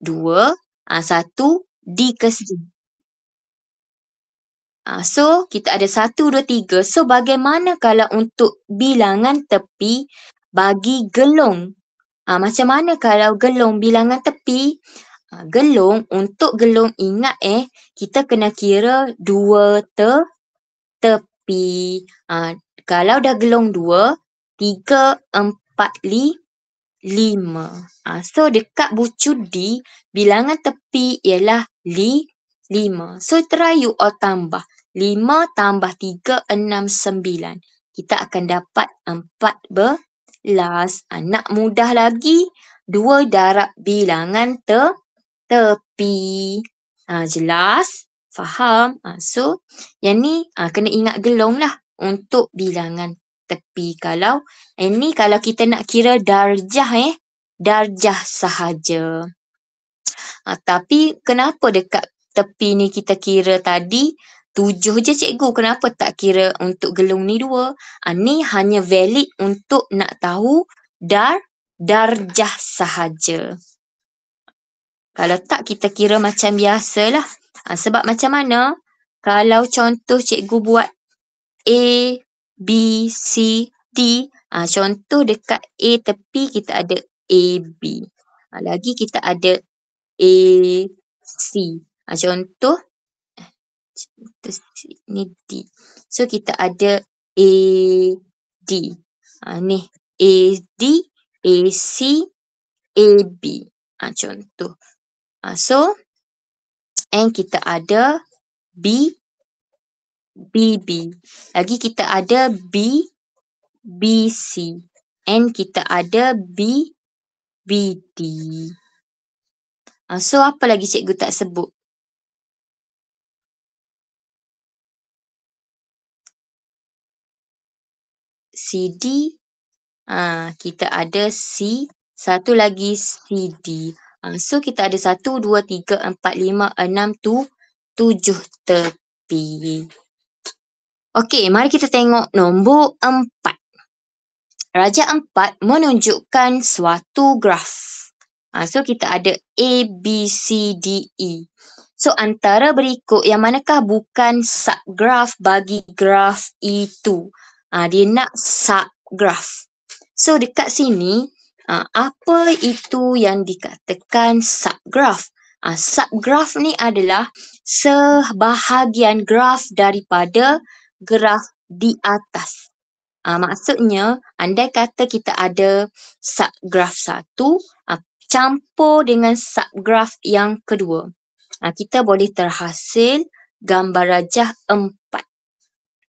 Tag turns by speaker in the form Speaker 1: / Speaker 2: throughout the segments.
Speaker 1: dua, uh, satu di kesejahteraan. So, kita ada satu, dua, tiga. So, bagaimana kalau untuk bilangan tepi bagi gelung? Ha, macam mana kalau gelung bilangan tepi? Ha, gelung, untuk gelung ingat eh, kita kena kira dua te, tepi. Ha, kalau dah gelung dua, tiga, empat, lima lima. Ha, so dekat bucu D, bilangan tepi ialah li lima. So try you all tambah. Lima tambah tiga, enam, sembilan. Kita akan dapat empat belas. Anak ha, mudah lagi, dua darab bilangan te, tepi. Ha, jelas? Faham? Ha, so yang ni ha, kena ingat gelong lah untuk bilangan tepi kalau ini eh, kalau kita nak kira darjah eh darjah sahaja ha, tapi kenapa dekat tepi ni kita kira tadi tujuh je cikgu kenapa tak kira untuk gelung ni dua ha, ni hanya valid untuk nak tahu dar darjah sahaja kalau tak kita kira macam biasalah ha, sebab macam mana kalau contoh cikgu buat A B, C, D. Ha, contoh dekat A tepi kita ada A, B. Ha, lagi kita ada A, C. Ha, contoh ni D. So kita ada A, D. Ha, ni A, D, A, C, A, B. Ha, contoh. Ha, so and kita ada B, BB. Lagi kita ada B, BC. And kita ada B, BD. Ah, so apa lagi cikgu tak sebut? CD. Ha, ah, kita ada C. Satu lagi CD. Ha, ah, so kita ada satu, dua, tiga, empat, lima, enam, tu, tujuh tepi. Okey, mari kita tengok nombor empat. Raja empat menunjukkan suatu graf. Ha, so, kita ada A, B, C, D, E. So, antara berikut yang manakah bukan subgraf bagi graf itu? E ha, ah, dia nak subgraf. So, dekat sini, ha, apa itu yang dikatakan subgraf? Ha, subgraf ni adalah sebahagian graf daripada graf di atas. Uh, maksudnya, andai kata kita ada subgraf satu uh, campur dengan subgraf yang kedua. Uh, kita boleh terhasil gambar rajah empat.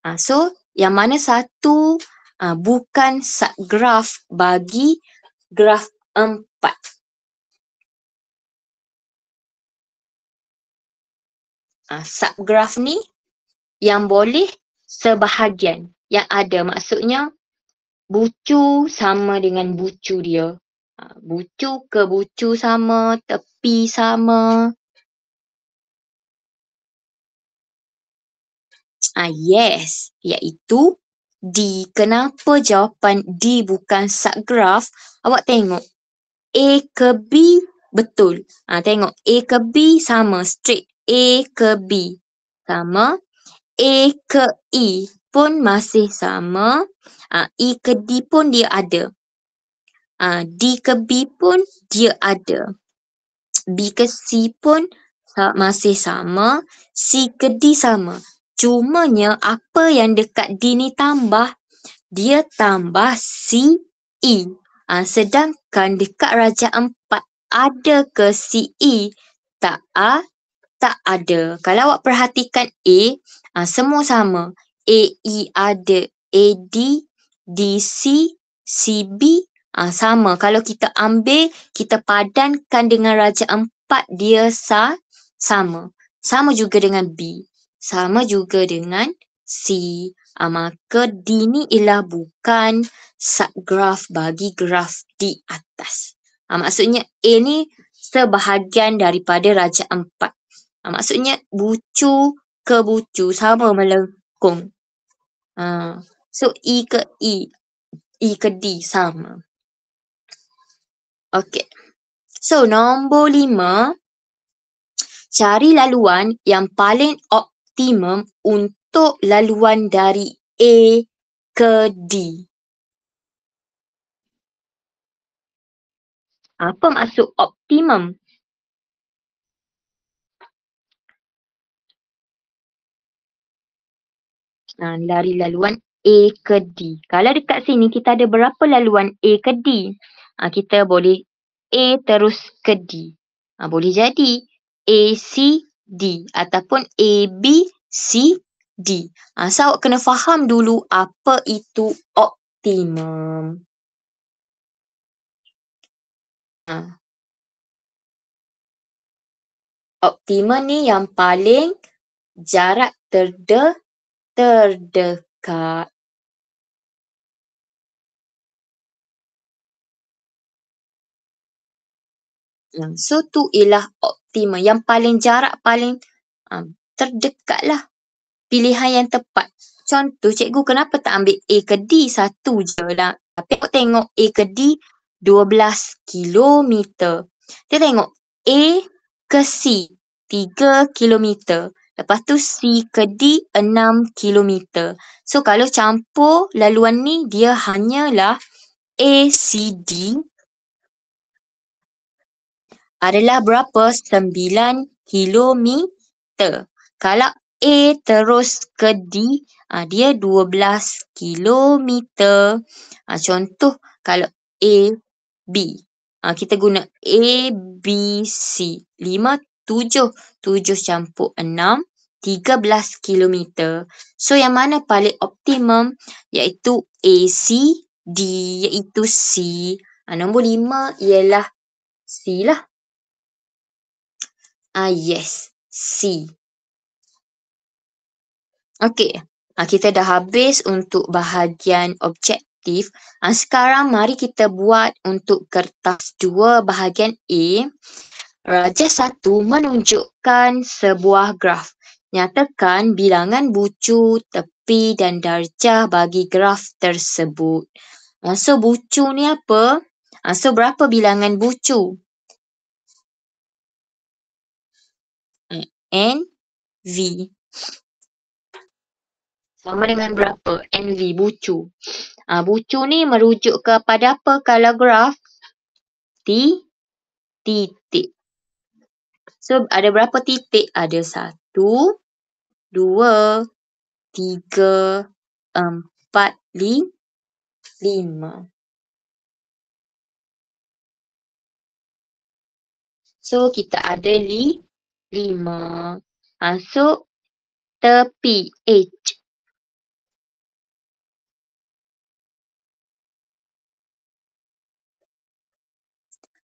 Speaker 1: Uh, so, yang mana satu uh, bukan subgraf bagi graf empat. Uh, subgraf ni yang boleh sebahagian yang ada maksudnya bucu sama dengan bucu dia ha, bucu ke bucu sama tepi sama ah yes iaitu D. Kenapa jawapan D bukan subgraf? Awak tengok. A ke B betul. Ah tengok. A ke B sama. Straight. A ke B. Sama. A ke E pun masih sama. Uh, e ke D pun dia ada. Uh, D ke B pun dia ada. B ke C pun masih sama. C ke D sama. Cumanya apa yang dekat D ni tambah, dia tambah C, E. Ha, sedangkan dekat Raja Empat, ada ke C, E? Tak A, tak ada. Kalau awak perhatikan A, Ha, semua sama. A, E, d A, D, D, C, C, B. Ha, sama. Kalau kita ambil, kita padankan dengan raja empat, dia sa, sama. Sama juga dengan B. Sama juga dengan C. Ha, maka D ni ialah bukan subgraf bagi graf di atas. Ha, maksudnya A ni sebahagian daripada raja empat. Ha, maksudnya bucu ke bucu sama melengkung. Uh, so E ke E, E ke D sama. Okay. So nombor lima. Cari laluan yang paling optimum untuk laluan dari A ke D. Apa maksud optimum? dari ha, laluan A ke D. Kalau dekat sini kita ada berapa laluan A ke D? Ha, kita boleh A terus ke D. Ha, boleh jadi A, C, D ataupun A, B, C, D. Ha, so awak kena faham dulu apa itu optimum. Ha. Optimum ni yang paling jarak terdekat terdekat. So tu ialah optima. Yang paling jarak paling um, ah, terdekat lah. Pilihan yang tepat. Contoh cikgu kenapa tak ambil A ke D satu je lah. Tapi aku tengok A ke D 12 kilometer. kita tengok A ke C 3 kilometer. Lepas tu C ke D 6 km. So kalau campur laluan ni dia hanyalah D. adalah berapa? 9 km. Kalau A terus ke D, ah, dia 12 km. Ah, contoh kalau A, B. Ah, kita guna A, B, C. 5, tujuh, tujuh campur enam, tiga belas kilometer. So yang mana paling optimum iaitu A, C, D iaitu C. Ha, nombor lima ialah C lah. Ah Yes, C. Okay, ha, ah, kita dah habis untuk bahagian objek. Ah, sekarang mari kita buat untuk kertas dua bahagian A Raja satu menunjukkan sebuah graf. Nyatakan bilangan bucu, tepi dan darjah bagi graf tersebut. So bucu ni apa? So berapa bilangan bucu? N, V. Sama dengan berapa? N, V, bucu. Uh, bucu ni merujuk kepada apa kalau graf? T, titik. So ada berapa titik? Ada satu, dua, tiga, empat, lima. So kita ada li, lima. Masuk tepi H.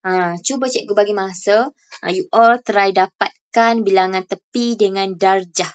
Speaker 1: Ha, cuba cikgu bagi masa. Ha, you all try dapatkan bilangan tepi dengan darjah.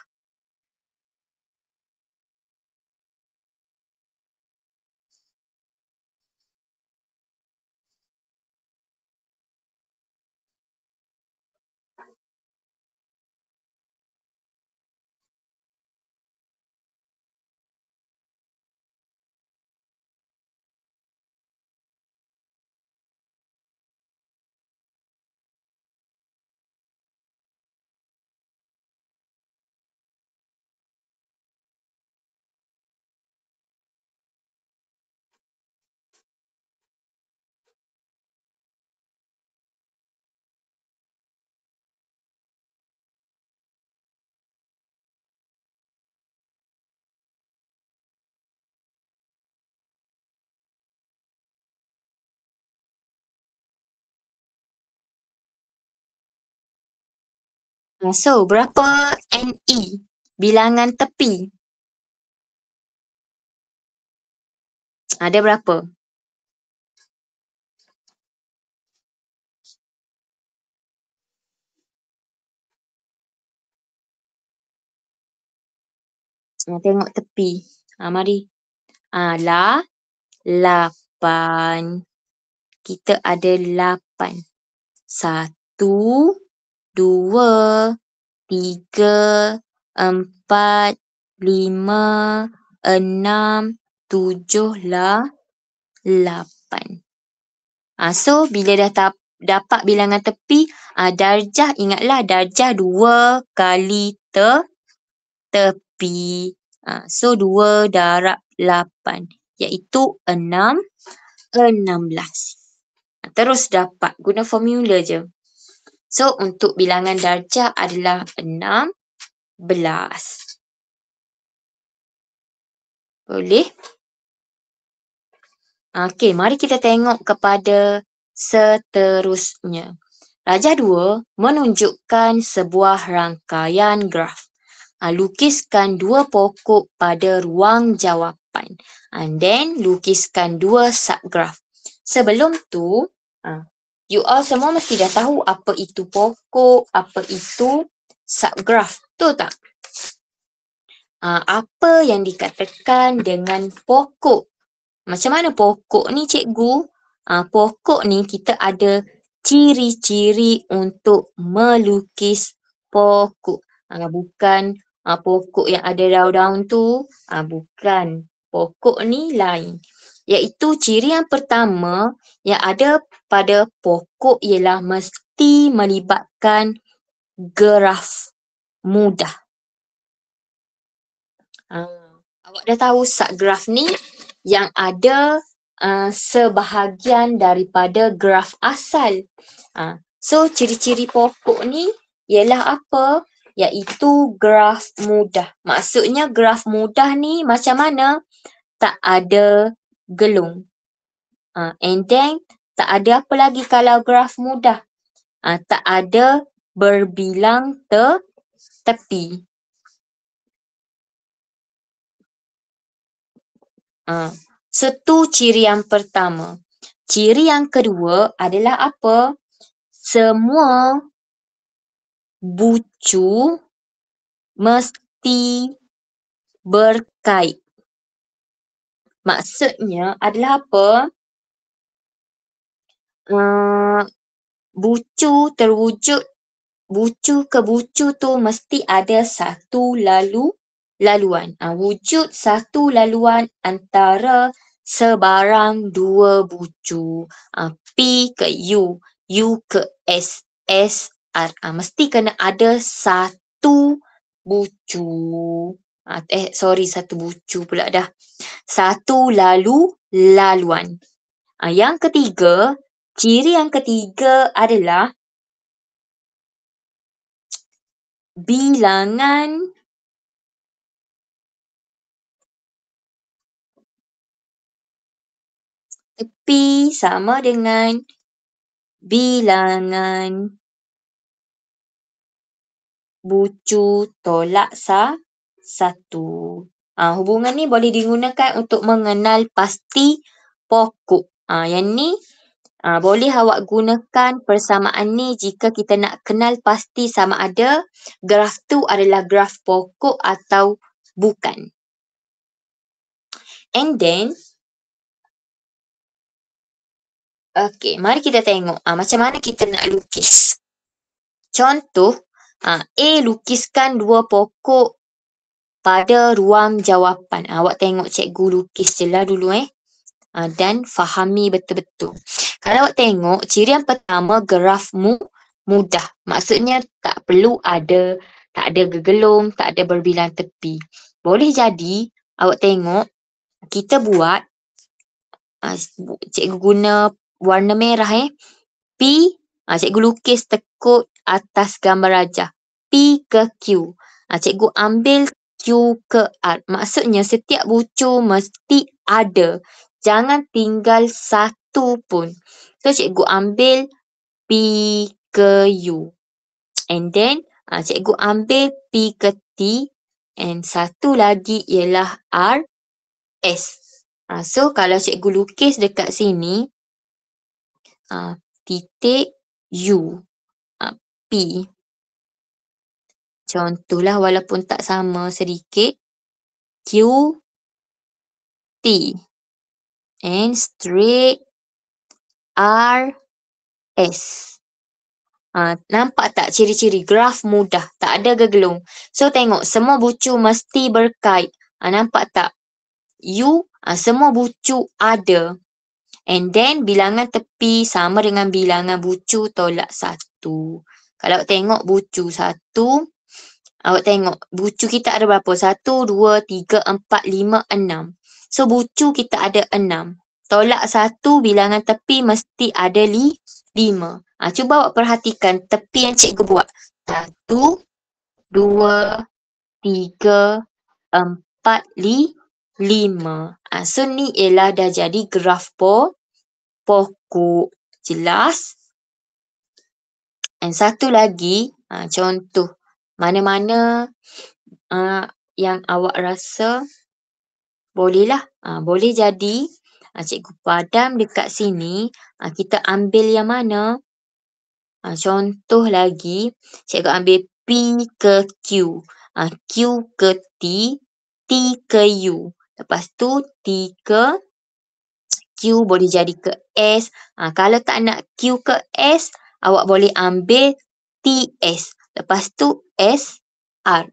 Speaker 1: So, berapa NE bilangan tepi? Ada berapa? Tengok tepi. Ha, mari. Ala. Ah, lapan. Kita ada lapan. Satu. Satu dua, tiga, empat, lima, enam, tujuh, lah, lapan. Ah, so, bila dah tap, dapat bilangan tepi, ah, darjah ingatlah darjah dua kali te, tepi. Ah, so, dua darab lapan iaitu enam, enam belas. Ah, terus dapat guna formula je. So untuk bilangan darjah adalah 16. Boleh? Okey, mari kita tengok kepada seterusnya. Rajah 2 menunjukkan sebuah rangkaian graf. Ah, lukiskan dua pokok pada ruang jawapan. And then lukiskan dua subgraf. Sebelum tu, ah, you all semua mesti dah tahu apa itu pokok, apa itu subgraph. Betul tak? Uh, apa yang dikatakan dengan pokok? Macam mana pokok ni cikgu? Uh, pokok ni kita ada ciri-ciri untuk melukis pokok. Uh, bukan uh, pokok yang ada daun-daun tu. Uh, bukan. Pokok ni lain. Iaitu ciri yang pertama yang ada pada pokok ialah mesti melibatkan graf mudah. Uh, awak dah tahu sub graf ni yang ada uh, sebahagian daripada graf asal. Uh, so ciri-ciri pokok ni ialah apa? Iaitu graf mudah. Maksudnya graf mudah ni macam mana? Tak ada gelung. Uh, and then tak ada apa lagi kalau graf mudah. Ha, tak ada berbilang te tepi. Ha, setu ciri yang pertama. Ciri yang kedua adalah apa? Semua bucu mesti berkait. Maksudnya adalah apa? Eh, bucu terwujud bucu ke bucu tu mesti ada satu lalu laluan uh, wujud satu laluan antara sebarang dua bucu uh, p ke u u ke s s r uh, mesti kena ada satu bucu uh, eh sorry satu bucu pula dah satu lalu laluan uh, yang ketiga Ciri yang ketiga adalah bilangan tepi sama dengan bilangan bucu tolak sa satu. Ha, hubungan ni boleh digunakan untuk mengenal pasti pokok. Ha, yang ni Uh, boleh awak gunakan persamaan ni jika kita nak kenal pasti sama ada graf tu adalah graf pokok atau bukan. And then, okay, mari kita tengok uh, macam mana kita nak lukis. Contoh, uh, A lukiskan dua pokok pada ruang jawapan. Uh, awak tengok cikgu lukis je lah dulu eh. Uh, dan fahami betul-betul. Kalau awak tengok, ciri yang pertama graf mu mudah. Maksudnya tak perlu ada, tak ada gegelung, tak ada berbilang tepi. Boleh jadi, awak tengok, kita buat, uh, cikgu guna warna merah eh. P, uh, cikgu lukis tekuk atas gambar raja. P ke Q. Uh, cikgu ambil Q ke R. Maksudnya setiap bucu mesti ada. Jangan tinggal satu satu pun. So cikgu ambil P ke U. And then uh, cikgu ambil P ke T. And satu lagi ialah R, S. Uh, so kalau cikgu lukis dekat sini. Uh, titik U. Uh, P. Contohlah walaupun tak sama sedikit. Q, T. And straight R S. Uh, nampak tak ciri-ciri graf mudah, tak ada gegelung. So tengok semua bucu mesti berkait. Uh, nampak tak? U uh, semua bucu ada. And then bilangan tepi sama dengan bilangan bucu tolak satu. Kalau tengok bucu satu, awak tengok bucu kita ada berapa? Satu, dua, tiga, empat, lima, enam. So bucu kita ada enam tolak satu bilangan tepi mesti ada li, lima. Ha, cuba awak perhatikan tepi yang cikgu buat. Satu, dua, tiga, empat, li, lima. Ha, so ni ialah dah jadi graf po, pokok. Jelas? And satu lagi, ha, contoh. Mana-mana uh, yang awak rasa bolehlah. Ha, boleh jadi ha, cikgu padam dekat sini, ha, kita ambil yang mana? Ha, contoh lagi, cikgu ambil P ke Q. Ha, Q ke T, T ke U. Lepas tu T ke Q boleh jadi ke S. Ha, kalau tak nak Q ke S, awak boleh ambil T S. Lepas tu S, R.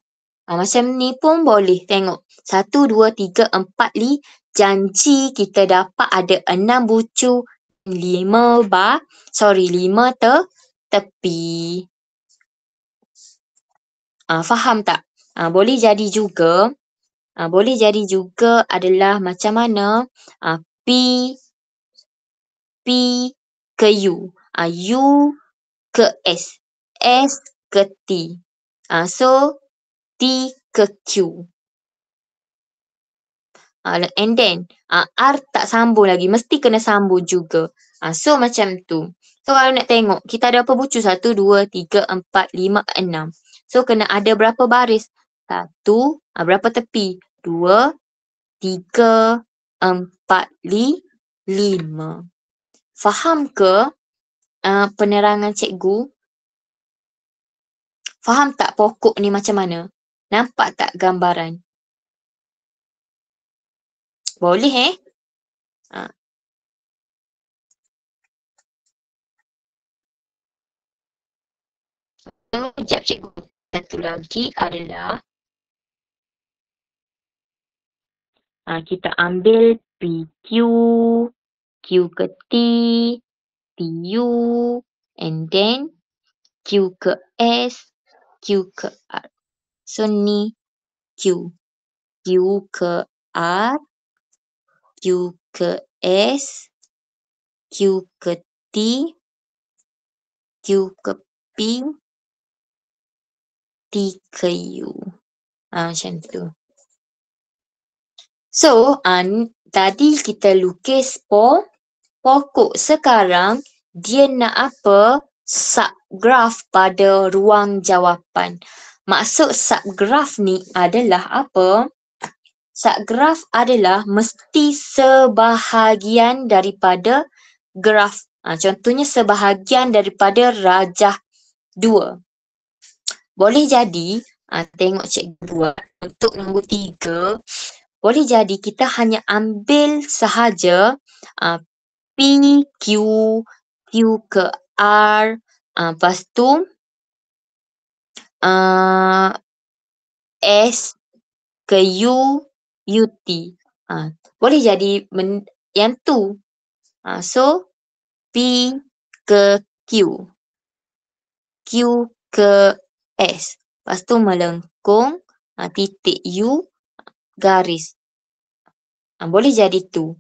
Speaker 1: Ha, macam ni pun boleh tengok. Satu, dua, tiga, empat li janji kita dapat ada enam bucu lima bar, sorry lima te, tepi. Uh, faham tak? Uh, boleh jadi juga, uh, boleh jadi juga adalah macam mana uh, P, P ke U, uh, U ke S, S ke T. Uh, so, T ke Q uh, and then uh, R tak sambung lagi mesti kena sambung juga uh, so macam tu so kalau nak tengok kita ada apa bucu 1 2 3 4 5 6 so kena ada berapa baris satu uh, berapa tepi 2 3 4 lima. faham ke uh, penerangan cikgu faham tak pokok ni macam mana nampak tak gambaran boleh eh? Ha. Sekejap cikgu. Satu lagi adalah ha, kita ambil PQ, Q ke T, t, u, and then Q ke S, Q ke R. So ni Q. Q ke R, Q ke S, Q ke T, Q ke P, T ke U. Ha, macam tu. So, an, ah, tadi kita lukis pokok. Pokok sekarang, dia nak apa? Subgraf pada ruang jawapan. Maksud subgraf ni adalah apa? subgraf adalah mesti sebahagian daripada graf. Ha, contohnya sebahagian daripada rajah 2. Boleh jadi, ha, tengok cikgu buat untuk nombor 3. Boleh jadi kita hanya ambil sahaja ha, P, Q, Q ke R. Ha, lepas tu, ha, S ke U, UT. Ha, boleh jadi men- yang tu. Ha, so, P ke Q. Q ke S. Lepas tu melengkung ha, titik U garis. Ha, boleh jadi tu.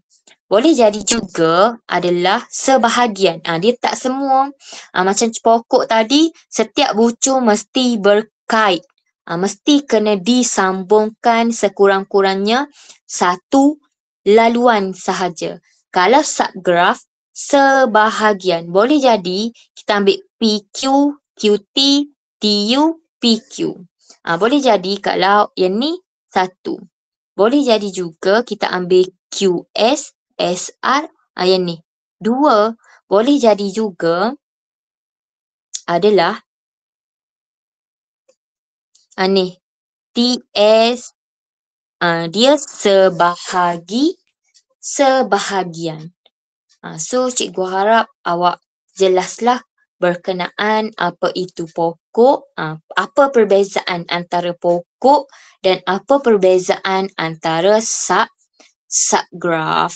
Speaker 1: Boleh jadi juga adalah sebahagian. Ha, dia tak semua ha, macam pokok tadi, setiap bucu mesti berkait uh, mesti kena disambungkan sekurang-kurangnya satu laluan sahaja. Kalau subgraf sebahagian boleh jadi kita ambil PQ, QT, TU, PQ. Uh, ah, boleh jadi kalau yang ni satu. Boleh jadi juga kita ambil QS, SR, uh, ah, yang ni dua. Boleh jadi juga adalah uh, ni TS uh, ah, dia sebahagi sebahagian. Uh, so cikgu harap awak jelaslah berkenaan apa itu pokok, uh, apa perbezaan antara pokok dan apa perbezaan antara sub subgraf.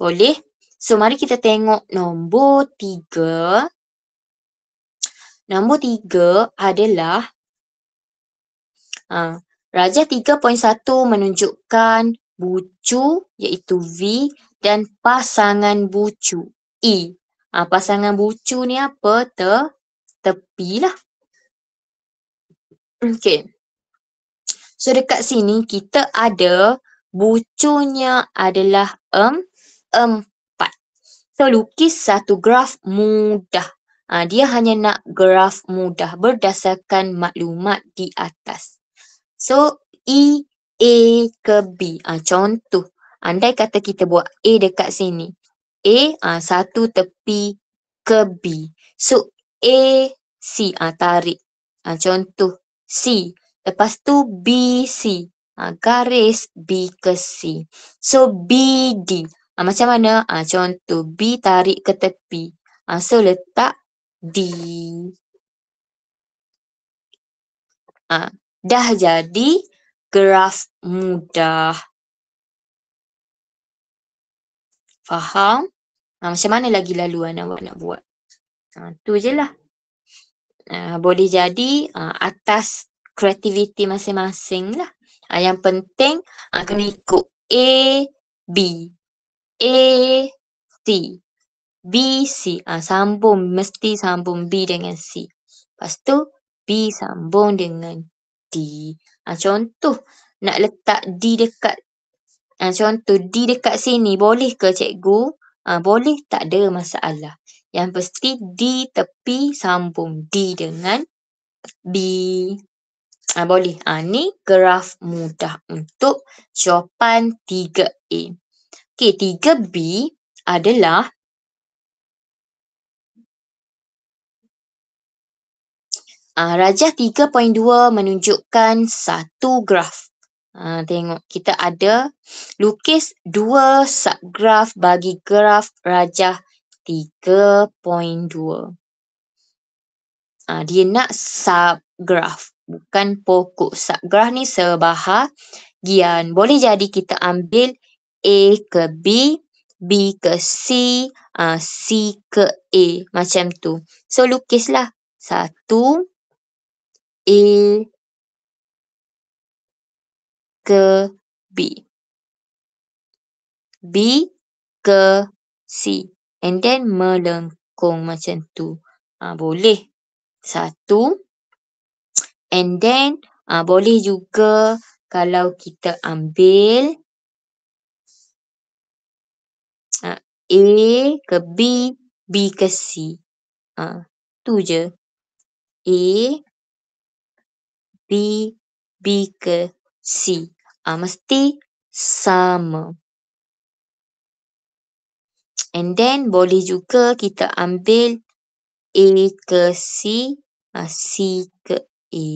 Speaker 1: Boleh? So mari kita tengok nombor tiga. Nombor tiga adalah Ha. Rajah 3.1 menunjukkan bucu iaitu V dan pasangan bucu I. E. Ha, pasangan bucu ni apa? Te, tepi lah. Okay. So dekat sini kita ada bucunya adalah um, empat. So lukis satu graf mudah. Ha, dia hanya nak graf mudah berdasarkan maklumat di atas. So, E, A ke B. Ha, contoh, andai kata kita buat A dekat sini. A, ha, satu tepi ke B. So, A, C, ha, tarik. Ha, contoh, C. Lepas tu, B, C. Ha, garis B ke C. So, B, D. Ha, macam mana? Ha, contoh, B tarik ke tepi. Ha, so, letak D. Ha, dah jadi graf mudah. Faham? Ha, macam mana lagi laluan awak nak buat? Ha, tu je lah. Uh, boleh jadi uh, atas kreativiti masing-masing lah. Uh, yang penting uh, kena ikut A, B. A, C. B, C. Uh, sambung, mesti sambung B dengan C. Lepas tu B sambung dengan D. Ha, contoh nak letak D dekat ha, contoh D dekat sini boleh ke cikgu? Ha, boleh tak ada masalah. Yang pasti D tepi sambung D dengan B. Ha, boleh. Ha, ni graf mudah untuk jawapan 3A. Okey, 3B adalah Uh, rajah 3.2 menunjukkan satu graf. Uh, tengok, kita ada lukis dua subgraf bagi graf rajah 3.2. Uh, ah, dia nak subgraf, bukan pokok. Subgraf ni sebahagian. Boleh jadi kita ambil A ke B, B ke C, uh, C ke A. Macam tu. So, lukislah. Satu. A ke B. B ke C. And then melengkung macam tu. Ha, boleh. Satu. And then ha, boleh juga kalau kita ambil ha, A ke B, B ke C. Ha, tu je. A B, B ke C. Uh, mesti sama. And then boleh juga kita ambil A ke C, uh, C ke A.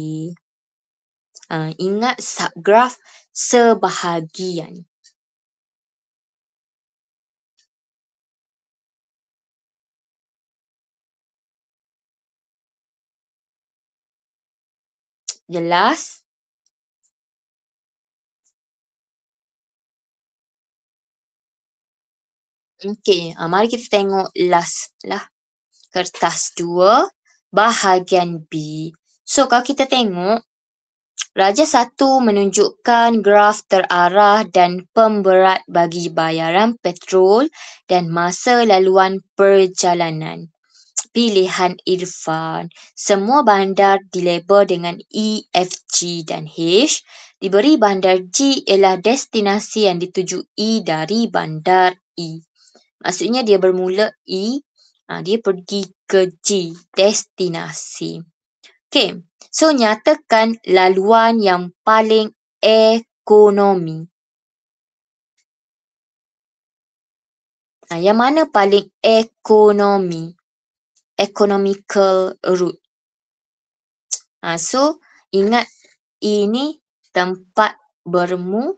Speaker 1: Uh, ingat subgraf sebahagian. jelas. Okey, uh, mari kita tengok last lah. Kertas dua bahagian B. So, kalau kita tengok, Raja satu menunjukkan graf terarah dan pemberat bagi bayaran petrol dan masa laluan perjalanan pilihan Irfan. Semua bandar dilabel dengan E, F, G dan H. Diberi bandar G ialah destinasi yang dituju E dari bandar E. Maksudnya dia bermula E, ah, dia pergi ke G, destinasi. Okay, so nyatakan laluan yang paling ekonomi. Nah, yang mana paling ekonomi? Economical route. Ha, so, ingat ini tempat bermu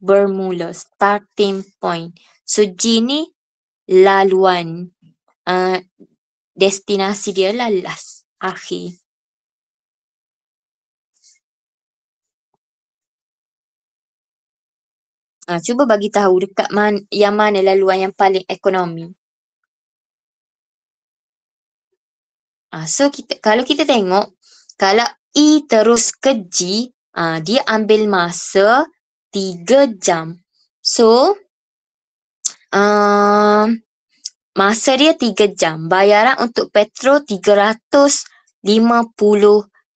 Speaker 1: bermula, starting point. So, G ni laluan. Uh, destinasi dia lah last, akhir. Ha, cuba bagi tahu dekat man, yang mana laluan yang paling ekonomi. Uh, so kita kalau kita tengok kalau I e terus ke G, uh, ah, dia ambil masa 3 jam. So uh, masa dia 3 jam, bayaran untuk petrol 350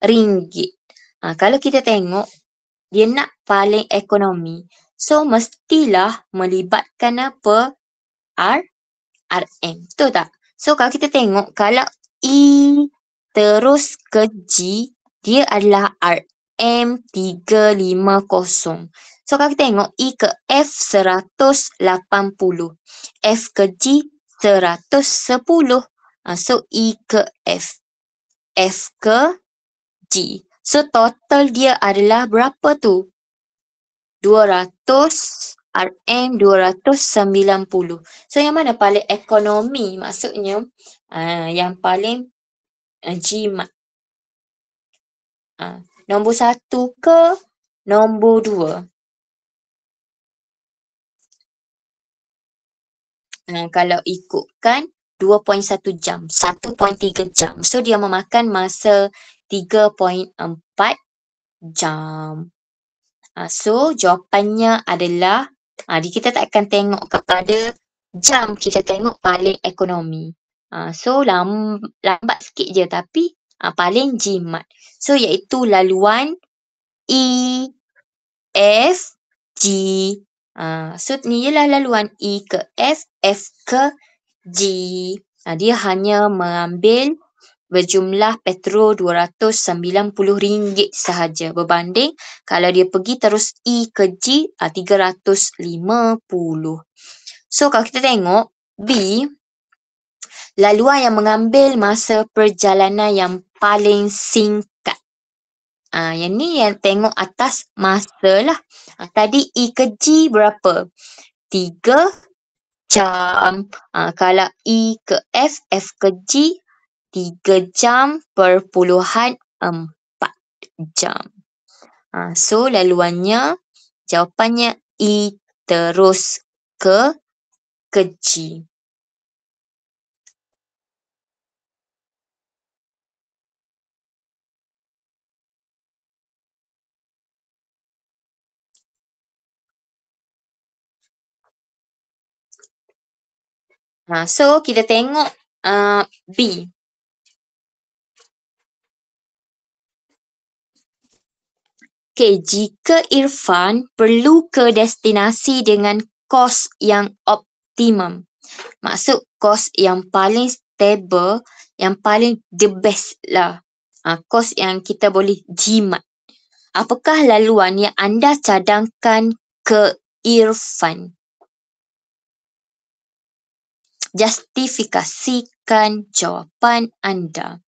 Speaker 1: ringgit. Uh, kalau kita tengok dia nak paling ekonomi. So mestilah melibatkan apa? R RM. Betul tak? So kalau kita tengok kalau E terus ke G, dia adalah RM350. So kalau kita tengok E ke F 180, F ke G 110. Uh, so E ke F, F ke G. So total dia adalah berapa tu? 200 RM290. So yang mana paling ekonomi maksudnya uh, yang paling uh, jimat. Uh, nombor satu ke nombor dua? Uh, kalau ikutkan 2.1 jam, 1.3 jam. So dia memakan masa 3.4 jam. Uh, so jawapannya adalah Ha, jadi kita tak akan tengok kepada jam kita tengok paling ekonomi. Ha, so lamb- lambat sikit je tapi ha, paling jimat. So iaitu laluan E, F, G. Ha, so ni ialah laluan E ke F, F ke G. Ha, dia hanya mengambil berjumlah petrol RM290 sahaja berbanding kalau dia pergi terus E ke G ah, RM350. So kalau kita tengok B laluan yang mengambil masa perjalanan yang paling singkat. Ah yang ni yang tengok atas masa lah. Uh, tadi E ke G berapa? 3 jam. Uh, kalau E ke F, F ke G Tiga jam perpuluhan empat jam. Ha, so laluannya jawapannya i terus ke keji. Ha, so kita tengok uh, B. Okay, jika Irfan perlu ke destinasi dengan kos yang optimum. Maksud kos yang paling stable, yang paling the best lah. Ha, kos yang kita boleh jimat. Apakah laluan yang anda cadangkan ke Irfan? Justifikasikan jawapan anda.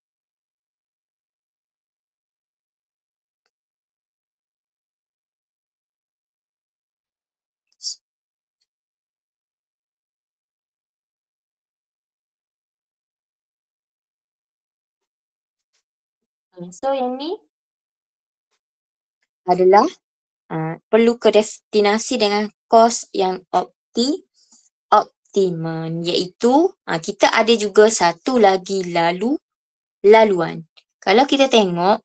Speaker 1: so yang ni adalah uh, perlu ke destinasi dengan kos yang opti optimum iaitu uh, kita ada juga satu lagi lalu laluan. Kalau kita tengok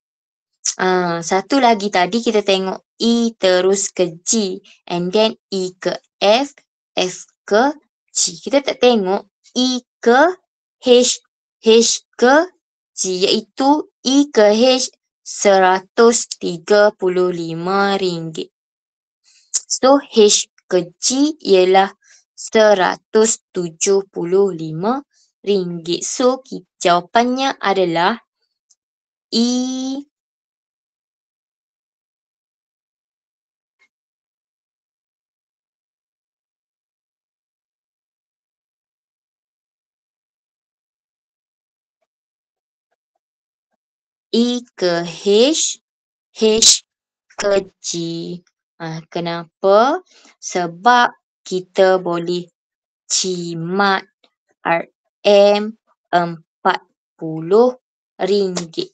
Speaker 1: uh, satu lagi tadi kita tengok E terus ke G and then E ke F, F ke G. Kita tak tengok E ke H, H ke C iaitu E ke H seratus tiga puluh lima ringgit. So H ke G ialah seratus tujuh puluh lima ringgit. So jawapannya adalah E I ke H, H ke G. Ha, kenapa? Sebab kita boleh cimat RM40. Ringgit.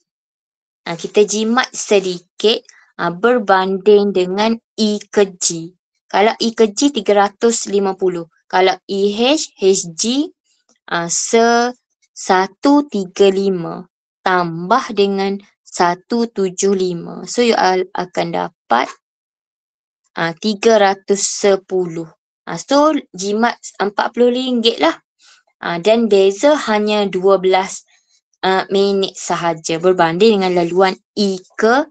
Speaker 1: Ha, kita jimat sedikit ha, berbanding dengan I ke G. Kalau I ke G 350. Kalau I H IH, HG ha, 135 tambah dengan 175. So you akan dapat uh, 310. Uh, so jimat RM40 lah. Uh, dan beza hanya 12 uh, ah, minit sahaja berbanding dengan laluan E ke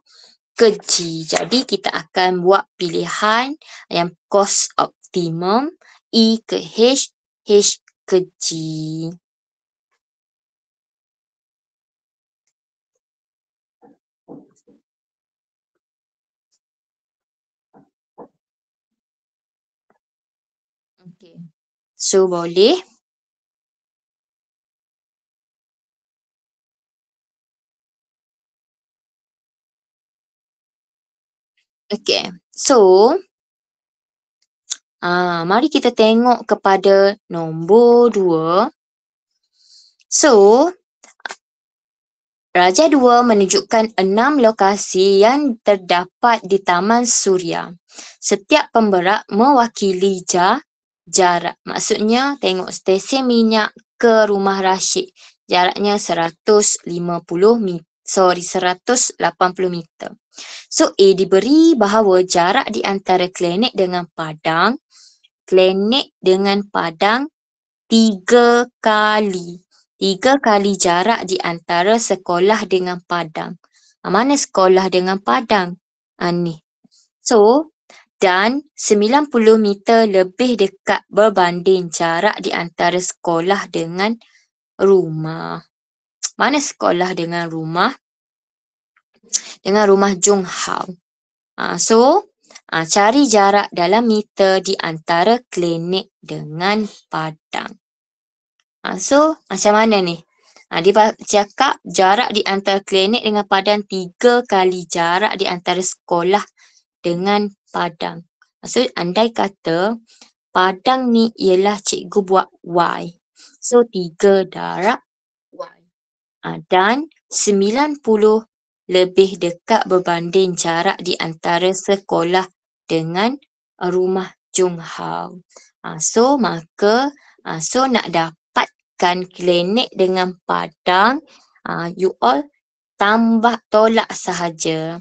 Speaker 1: ke G. Jadi kita akan buat pilihan yang cost optimum E ke H, H ke G. So boleh. Okay. So Ah, mari kita tengok kepada nombor dua. So, Raja Dua menunjukkan enam lokasi yang terdapat di Taman Suria. Setiap pemberak mewakili Jah jarak. Maksudnya tengok stesen minyak ke rumah Rashid. Jaraknya 150 m Sorry, 180 meter. So, A diberi bahawa jarak di antara klinik dengan padang, klinik dengan padang tiga kali. Tiga kali jarak di antara sekolah dengan padang. Ah, mana sekolah dengan padang? Ha, ni. So, dan 90 meter lebih dekat berbanding jarak di antara sekolah dengan rumah. Mana sekolah dengan rumah? Dengan rumah Jung Hao. Uh, ah, so, uh, cari jarak dalam meter di antara klinik dengan padang. Uh, so, macam mana ni? Uh, dia cakap jarak di antara klinik dengan padang tiga kali jarak di antara sekolah dengan padang. Maksud, andai kata padang ni ialah cikgu buat Y. So tiga darab Y. Ah, dan 90 lebih dekat berbanding jarak di antara sekolah dengan rumah Jung Hao. Ah, so maka ah, so nak dapatkan klinik dengan padang you all tambah tolak sahaja.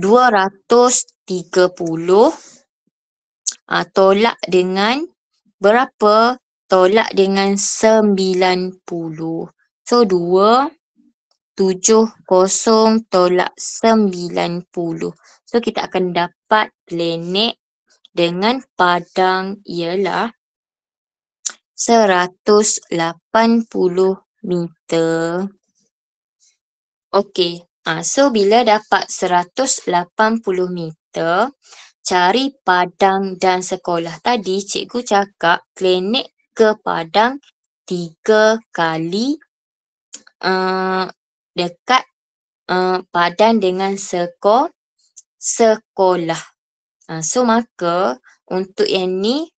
Speaker 1: 200 30 uh, ah, tolak dengan berapa? Tolak dengan 90. So 2 7 0 tolak 90. So kita akan dapat planet dengan padang ialah 180 meter. Okey. Ah, so bila dapat 180 meter kata cari padang dan sekolah tadi cikgu cakap klinik ke padang tiga kali uh, dekat uh, padang dengan seko sekolah. Uh, so maka untuk yang ni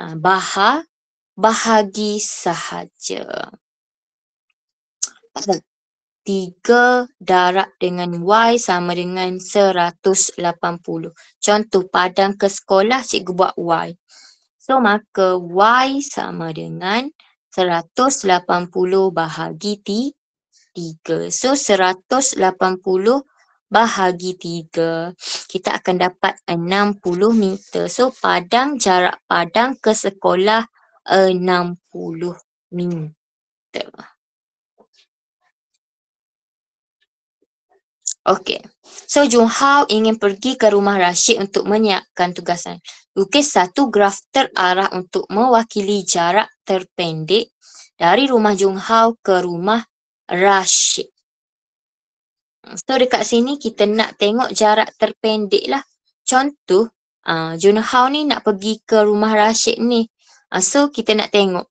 Speaker 1: uh, bahar bahagi sahaja. Padang. 3 darab dengan Y sama dengan 180. Contoh, padang ke sekolah cikgu buat Y. So, maka Y sama dengan 180 bahagi 3. So, 180 bahagi 3. Kita akan dapat 60 meter. So, padang jarak padang ke sekolah 60 meter. Okay. So, Jung Hao ingin pergi ke rumah Rashid untuk menyiapkan tugasan. Lukis satu graf terarah untuk mewakili jarak terpendek dari rumah Jung Hao ke rumah Rashid. So, dekat sini kita nak tengok jarak terpendek lah. Contoh, uh, ah, Jung Hao ni nak pergi ke rumah Rashid ni. Uh, so, kita nak tengok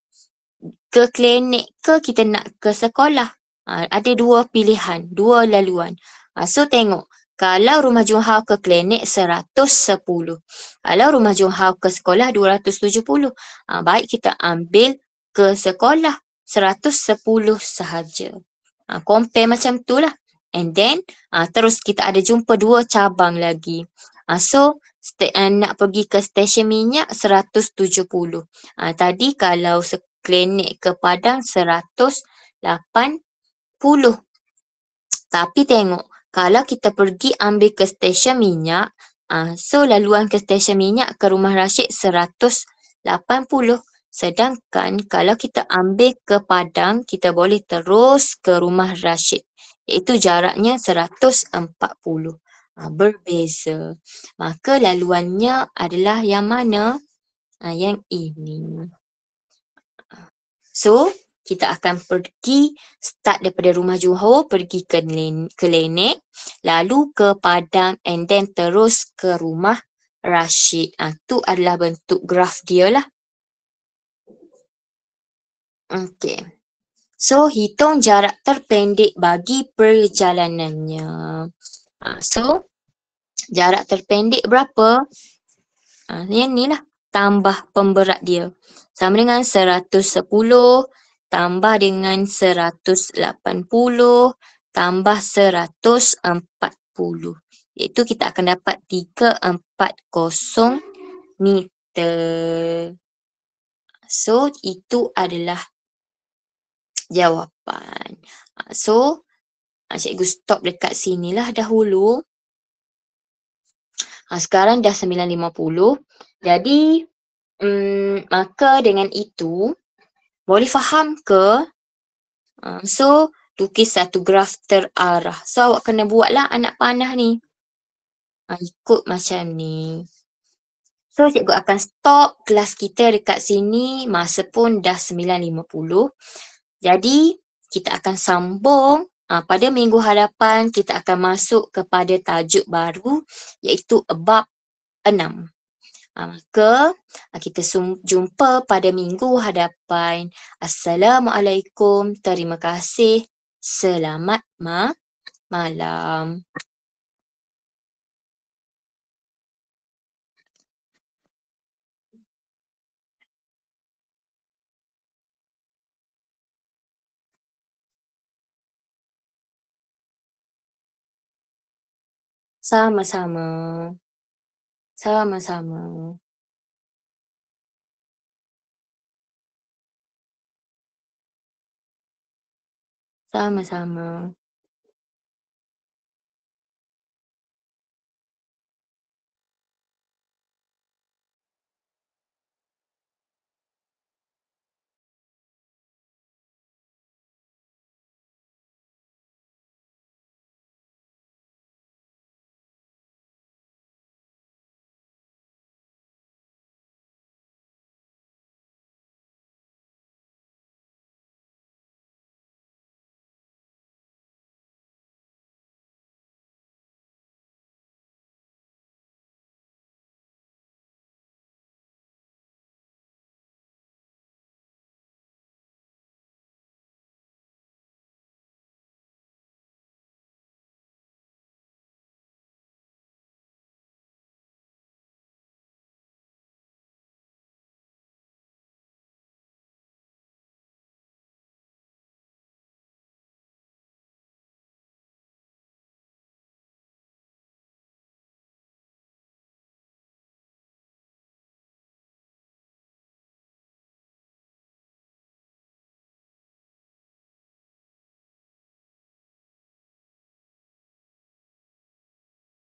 Speaker 1: ke klinik ke kita nak ke sekolah. Uh, ada dua pilihan, dua laluan. Ha, so tengok, kalau rumah Johar ke klinik 110, kalau rumah Johar ke sekolah 270, ha, baik kita ambil ke sekolah 110 sahaja. Ha, compare macam tu lah. And then, ha, terus kita ada jumpa dua cabang lagi. Ha, so, eh, nak pergi ke stesen minyak 170. Ha, tadi kalau se- klinik ke Padang 180. Tapi tengok, kalau kita pergi ambil ke stesen minyak, uh, so laluan ke stesen minyak ke rumah Rashid 180. Sedangkan kalau kita ambil ke Padang, kita boleh terus ke rumah Rashid. Iaitu jaraknya 140. Ah, berbeza. Maka laluannya adalah yang mana? Ah, yang ini. So, kita akan pergi start daripada rumah Johor pergi ke ke Lenek lalu ke Padang and then terus ke rumah Rashid. Ah ha, tu adalah bentuk graf dia lah. Okay, So hitung jarak terpendek bagi perjalanannya. Ha, so jarak terpendek berapa? Ah ha, yang ni lah tambah pemberat dia. Sama dengan 110 tambah dengan 180 tambah 140. Iaitu kita akan dapat 340 meter. So, itu adalah jawapan. So, ah, cikgu stop dekat sini lah dahulu. Ah, sekarang dah 9.50. Jadi, um, maka dengan itu, boleh faham ke? Ah. Um, so, lukis satu graf terarah. So, awak kena buatlah anak panah ni. Ha, ikut macam ni. So, cikgu akan stop kelas kita dekat sini. Masa pun dah 9.50. Jadi, kita akan sambung. Ha, pada minggu hadapan, kita akan masuk kepada tajuk baru iaitu bab 6. Ah, maka ah, kita jumpa pada minggu hadapan. Assalamualaikum. Terima kasih. Selamat ma- malam. Sama-sama. Sama-sama. Sama-sama.